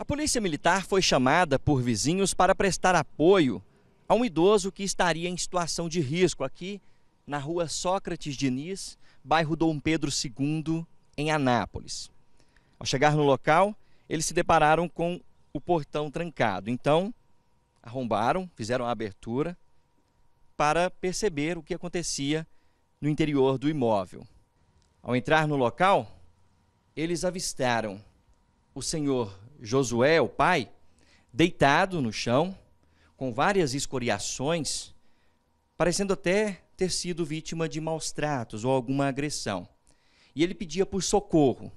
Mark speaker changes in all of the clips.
Speaker 1: A polícia militar foi chamada por vizinhos para prestar apoio a um idoso que estaria em situação de risco aqui na rua Sócrates Diniz, bairro Dom Pedro II, em Anápolis. Ao chegar no local, eles se depararam com o portão trancado. Então, arrombaram, fizeram a abertura para perceber o que acontecia no interior do imóvel. Ao entrar no local, eles avistaram o senhor Josué, o pai, deitado no chão, com várias escoriações, parecendo até ter sido vítima de maus tratos ou alguma agressão. E ele pedia por socorro.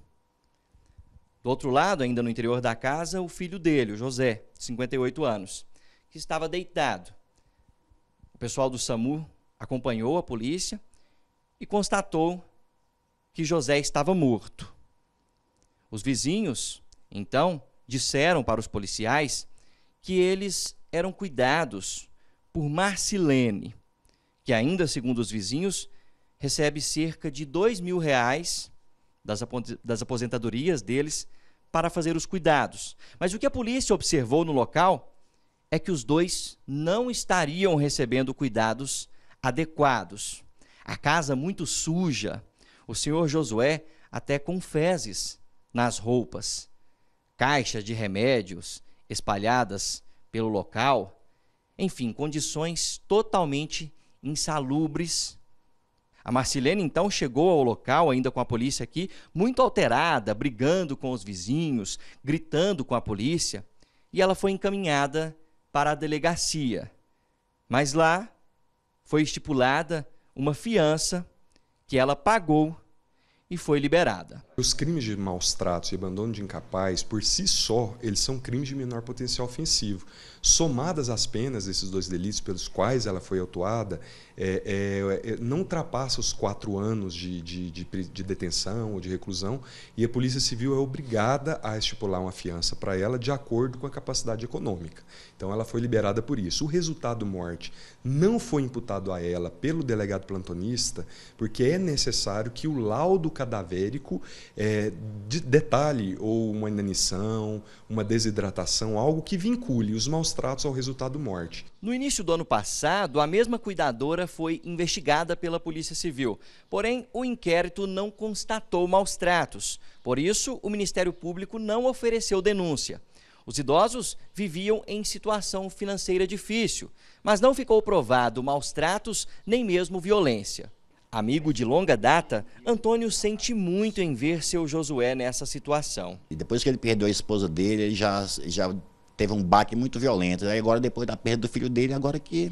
Speaker 1: Do outro lado, ainda no interior da casa, o filho dele, o José, 58 anos, que estava deitado. O pessoal do SAMU acompanhou a polícia e constatou que José estava morto. Os vizinhos, então, disseram para os policiais que eles eram cuidados por Marcilene, que ainda, segundo os vizinhos, recebe cerca de dois mil reais das aposentadorias deles para fazer os cuidados. Mas o que a polícia observou no local é que os dois não estariam recebendo cuidados adequados. A casa muito suja, o senhor Josué até com fezes nas roupas caixas de remédios espalhadas pelo local, enfim, condições totalmente insalubres. A Marcilene então chegou ao local, ainda com a polícia aqui, muito alterada, brigando com os vizinhos, gritando com a polícia, e ela foi encaminhada para a delegacia. Mas lá foi estipulada uma fiança que ela pagou e foi liberada.
Speaker 2: Os crimes de maus tratos e abandono de incapaz, por si só, eles são crimes de menor potencial ofensivo. Somadas as penas desses dois delitos pelos quais ela foi autuada, é, é, é não ultrapassa os quatro anos de, de, de, de, detenção ou de reclusão e a Polícia Civil é obrigada a estipular uma fiança para ela de acordo com a capacidade econômica. Então, ela foi liberada por isso. O resultado morte não foi imputado a ela pelo delegado plantonista, porque é necessário que o laudo cadavérico é, de detalhe ou uma inanição, uma desidratação, algo que vincule os maus tratos ao resultado morte.
Speaker 1: No início do ano passado, a mesma cuidadora foi investigada pela Polícia Civil, porém o inquérito não constatou maus tratos. Por isso, o Ministério Público não ofereceu denúncia. Os idosos viviam em situação financeira difícil, mas não ficou provado maus tratos nem mesmo violência. Amigo de longa data, Antônio sente muito em ver seu Josué nessa situação. E depois que ele perdeu a esposa dele, ele já, já teve um baque muito violento. Aí agora, depois da perda do filho dele, agora que,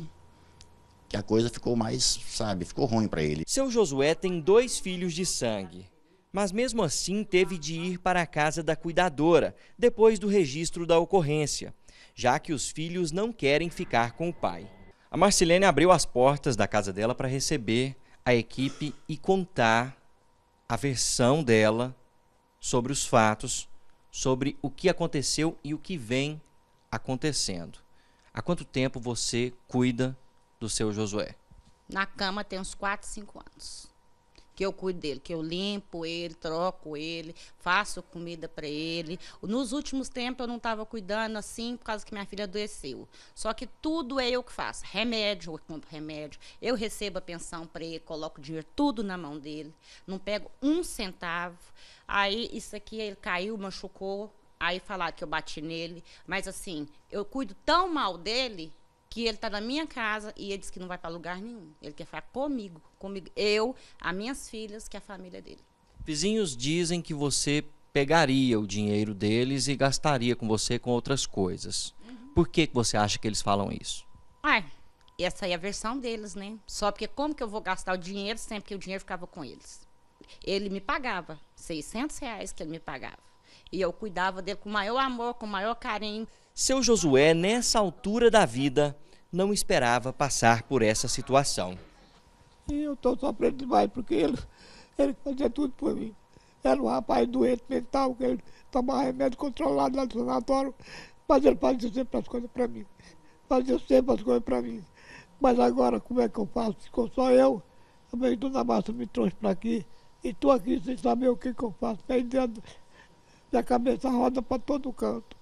Speaker 1: que a coisa ficou mais, sabe, ficou ruim para ele. Seu Josué tem dois filhos de sangue, mas mesmo assim teve de ir para a casa da cuidadora, depois do registro da ocorrência, já que os filhos não querem ficar com o pai. A Marcilene abriu as portas da casa dela para receber a equipe e contar a versão dela sobre os fatos, sobre o que aconteceu e o que vem acontecendo. Há quanto tempo você cuida
Speaker 3: do seu Josué? Na cama tem uns 4, 5 anos que eu cuido dele, que eu limpo ele, troco ele, faço comida para ele. Nos últimos tempos eu não estava cuidando assim por causa que minha filha adoeceu. Só que tudo é eu que faço. Remédio, eu compro remédio, eu recebo a pensão para ele, coloco o dinheiro tudo na mão dele, não pego um centavo. Aí isso aqui ele caiu, machucou, aí falaram que eu bati nele, mas assim, eu cuido tão mal dele que ele está na minha casa e ele diz que não vai para lugar nenhum. Ele quer ficar comigo, comigo, eu, as minhas filhas, que é a família dele.
Speaker 1: Vizinhos dizem que você pegaria o dinheiro deles e gastaria com você com outras coisas. Uhum. Por que, você acha que eles falam isso?
Speaker 3: Ai, essa é a versão deles, né? Só porque como que eu vou gastar o dinheiro sempre que o dinheiro ficava com eles? Ele me pagava 600 reais que ele me pagava. E eu cuidava dele com o maior amor, com o maior carinho.
Speaker 1: Seu Josué, nessa altura da vida, não esperava passar por essa situação.
Speaker 3: eu estou sofrendo demais porque ele, ele fazia tudo por mim. Era um rapaz doente mental, que ele tomava remédio controlado lá no sanatório, mas ele fazia sempre as coisas para mim. Fazia sempre as coisas para mim. Mas agora, como é que eu faço? Ficou só eu. A minha dona Márcia me trouxe para aqui e estou aqui sem saber o que, que eu faço. Aí dentro, minha cabeça roda para todo
Speaker 1: canto.